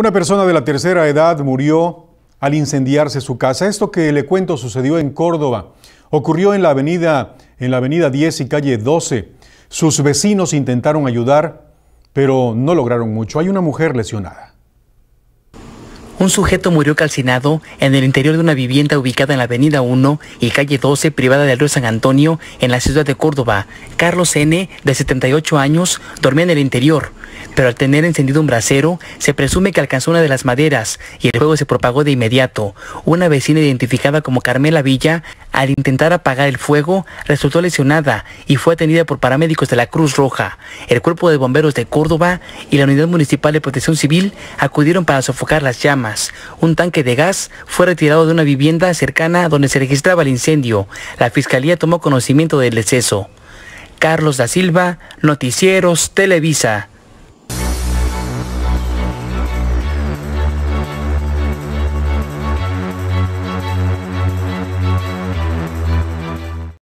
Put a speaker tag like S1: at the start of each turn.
S1: Una persona de la tercera edad murió al incendiarse su casa. Esto que le cuento sucedió en Córdoba. Ocurrió en la avenida, en la avenida 10 y calle 12. Sus vecinos intentaron ayudar, pero no lograron mucho. Hay una mujer lesionada un sujeto murió calcinado en el interior de una vivienda ubicada en la
S2: avenida 1 y calle 12 privada del río San Antonio en la ciudad de Córdoba. Carlos N., de 78 años, dormía en el interior, pero al tener encendido un brasero, se presume que alcanzó una de las maderas y el fuego se propagó de inmediato. Una vecina identificada como Carmela Villa al intentar apagar el fuego, resultó lesionada y fue atendida por paramédicos de la Cruz Roja. El Cuerpo de Bomberos de Córdoba y la Unidad Municipal de Protección Civil acudieron para sofocar las llamas. Un tanque de gas fue retirado de una vivienda cercana donde se registraba el incendio. La Fiscalía tomó conocimiento del exceso. Carlos da Silva, Noticieros, Televisa.